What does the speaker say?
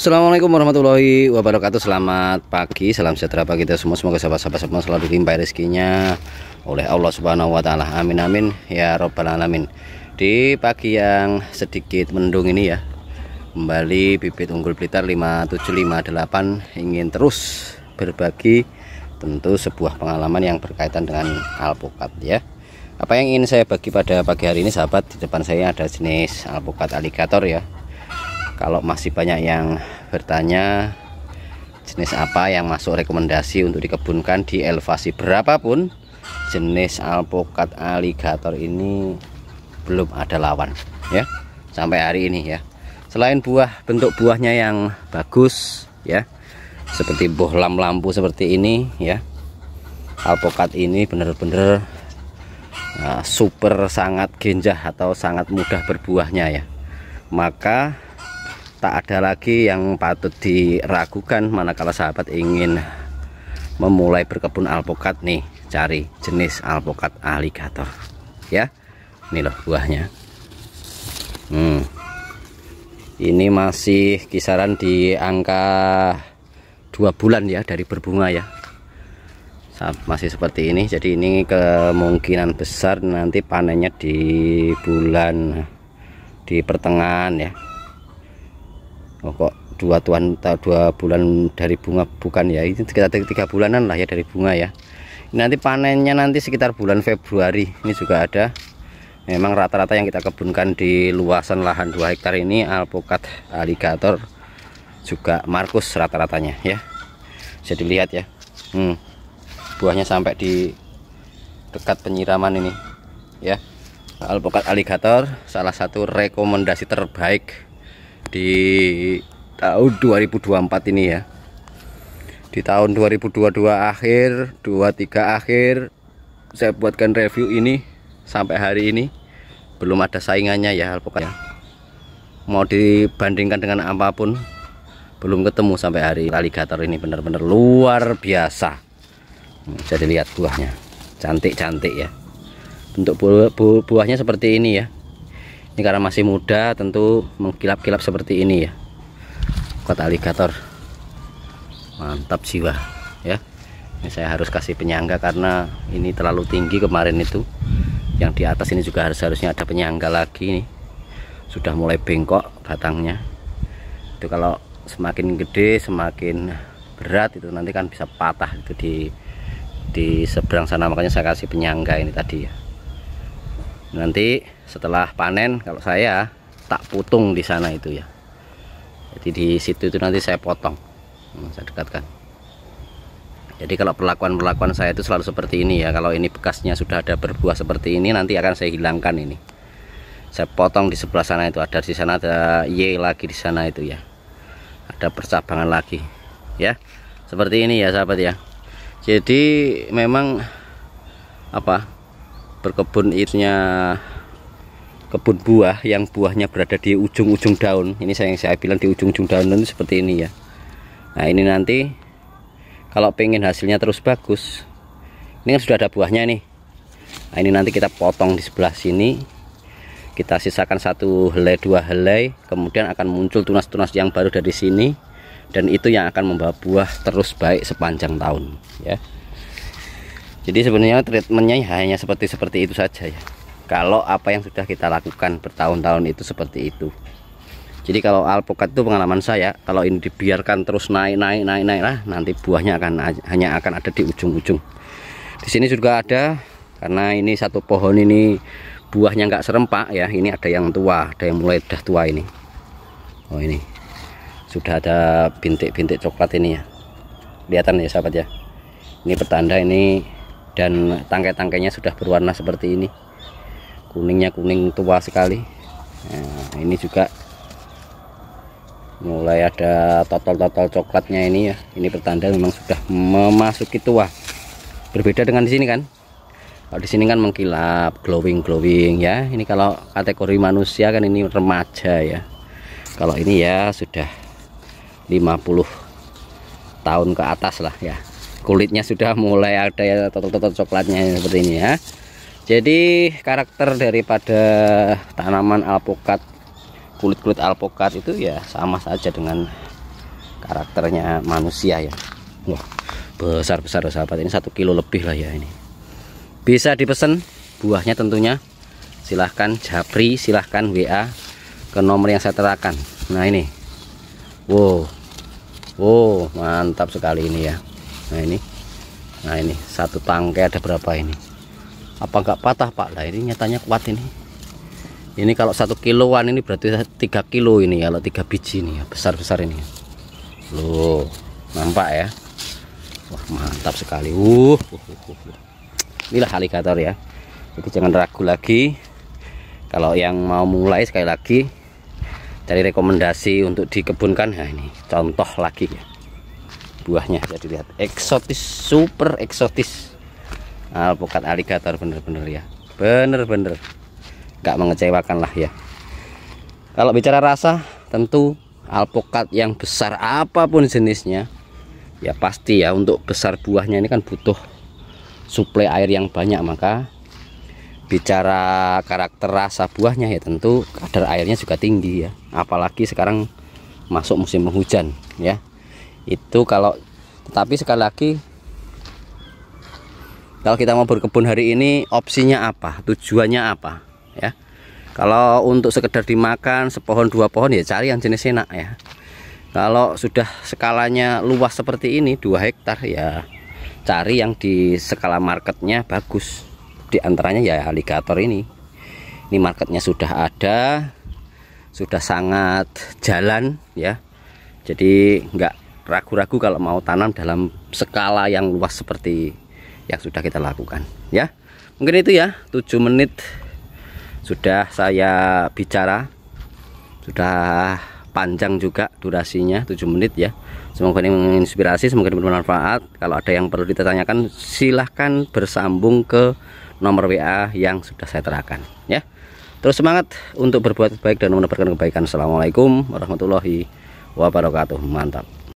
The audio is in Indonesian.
Assalamualaikum warahmatullahi wabarakatuh Selamat pagi, salam sejahtera bagi kita semua Semoga sahabat-sahabat semua selalu dilimpah rezekinya Oleh Allah subhanahu wa ta'ala Amin amin, ya robbal alamin Di pagi yang sedikit mendung ini ya Kembali bibit unggul blitar 5758 Ingin terus berbagi Tentu sebuah pengalaman yang berkaitan dengan alpukat ya Apa yang ingin saya bagi pada pagi hari ini sahabat Di depan saya ada jenis alpukat aligator ya kalau masih banyak yang bertanya jenis apa yang masuk rekomendasi untuk dikebunkan di elevasi berapapun jenis alpukat aligator ini belum ada lawan ya sampai hari ini ya selain buah bentuk buahnya yang bagus ya seperti bohlam lampu seperti ini ya alpukat ini benar-benar uh, super sangat genjah atau sangat mudah berbuahnya ya maka tak ada lagi yang patut diragukan manakala sahabat ingin memulai berkebun alpukat nih cari jenis alpukat aligator ya ini loh buahnya hmm. ini masih kisaran di angka dua bulan ya dari berbunga ya masih seperti ini jadi ini kemungkinan besar nanti panennya di bulan di pertengahan ya pokok dua tuan dua bulan dari bunga bukan ya ini sekitar tiga bulanan lah ya dari bunga ya nanti panennya nanti sekitar bulan Februari ini juga ada memang rata-rata yang kita kebunkan di luasan lahan dua hektar ini alpukat aligator juga markus rata-ratanya ya bisa dilihat ya hmm, buahnya sampai di dekat penyiraman ini ya alpukat aligator salah satu rekomendasi terbaik di tahun 2024 ini ya di tahun 2022 akhir 23 akhir saya buatkan review ini sampai hari ini belum ada saingannya ya pokoknya mau dibandingkan dengan apapun belum ketemu sampai hari aligator ini benar-benar luar biasa hmm, jadi lihat buahnya cantik-cantik ya bentuk bu buah, buahnya seperti ini ya ini karena masih muda tentu mengkilap-kilap seperti ini ya kota aligator mantap jiwa ya ini saya harus kasih penyangga karena ini terlalu tinggi kemarin itu yang di atas ini juga harus harusnya ada penyangga lagi nih sudah mulai bengkok batangnya itu kalau semakin gede semakin berat itu nanti kan bisa patah itu di di seberang sana makanya saya kasih penyangga ini tadi ya nanti setelah panen kalau saya tak putung di sana itu ya jadi di situ itu nanti saya potong hmm, saya dekatkan jadi kalau perlakuan-perlakuan saya itu selalu seperti ini ya kalau ini bekasnya sudah ada berbuah seperti ini nanti akan saya hilangkan ini saya potong di sebelah sana itu ada di sana ada Y lagi di sana itu ya ada percabangan lagi ya seperti ini ya sahabat ya jadi memang apa berkebun itunya kebun buah yang buahnya berada di ujung-ujung daun ini saya yang saya bilang di ujung-ujung daun itu seperti ini ya nah ini nanti kalau pengen hasilnya terus bagus ini kan sudah ada buahnya nih nah ini nanti kita potong di sebelah sini kita sisakan satu helai dua helai kemudian akan muncul tunas-tunas yang baru dari sini dan itu yang akan membawa buah terus baik sepanjang tahun ya jadi sebenarnya treatmentnya hanya seperti seperti itu saja ya kalau apa yang sudah kita lakukan bertahun-tahun itu seperti itu jadi kalau alpukat itu pengalaman saya kalau ini dibiarkan terus naik naik naik naik lah nanti buahnya akan hanya akan ada di ujung-ujung di sini juga ada karena ini satu pohon ini buahnya nggak serempak ya ini ada yang tua ada yang mulai udah tua ini oh ini sudah ada bintik-bintik coklat ini ya kelihatan ya sahabat ya ini pertanda ini dan tangkai-tangkainya sudah berwarna seperti ini kuningnya kuning tua sekali nah, ini juga mulai ada totol-totol coklatnya ini ya ini pertanda memang sudah memasuki tua berbeda dengan di sini kan kalau di sini kan mengkilap glowing glowing ya ini kalau kategori manusia kan ini remaja ya kalau ini ya sudah 50 tahun ke atas lah ya kulitnya sudah mulai ada ya total-total coklatnya seperti ini ya jadi karakter daripada tanaman alpukat kulit-kulit alpukat itu ya sama saja dengan karakternya manusia ya wah besar-besar sahabat ini satu kilo lebih lah ya ini bisa dipesan buahnya tentunya silahkan japri silahkan WA ke nomor yang saya terapkan nah ini wow wow mantap sekali ini ya nah ini nah ini satu tangkai ada berapa ini apa nggak patah Pak lah ini nyatanya kuat ini ini kalau satu kiloan ini berarti tiga kilo ini ya, kalau tiga biji ini ya besar-besar ini loh nampak ya Wah mantap sekali uh, uh, uh, uh. uh. inilah alligator ya jadi jangan ragu lagi kalau yang mau mulai sekali lagi dari rekomendasi untuk dikebunkan nah ini contoh lagi ya buahnya jadi ya dilihat eksotis super eksotis alpukat ah, aligator bener-bener ya bener-bener gak mengecewakan lah ya kalau bicara rasa tentu alpukat yang besar apapun jenisnya ya pasti ya untuk besar buahnya ini kan butuh suplai air yang banyak maka bicara karakter rasa buahnya ya tentu kadar airnya juga tinggi ya apalagi sekarang masuk musim penghujan ya itu kalau tetapi sekali lagi kalau kita mau berkebun hari ini opsinya apa tujuannya apa ya kalau untuk sekedar dimakan sepohon dua pohon ya cari yang jenis enak ya kalau sudah skalanya luas seperti ini dua hektar ya cari yang di skala marketnya bagus di antaranya ya alligator ini ini marketnya sudah ada sudah sangat jalan ya jadi nggak ragu-ragu kalau mau tanam dalam skala yang luas seperti yang sudah kita lakukan ya mungkin itu ya 7 menit sudah saya bicara sudah panjang juga durasinya 7 menit ya semoga ini menginspirasi semoga ini bermanfaat kalau ada yang perlu ditanyakan silahkan bersambung ke nomor WA yang sudah saya terapkan ya terus semangat untuk berbuat baik dan menebarkan kebaikan Assalamualaikum warahmatullahi wabarakatuh mantap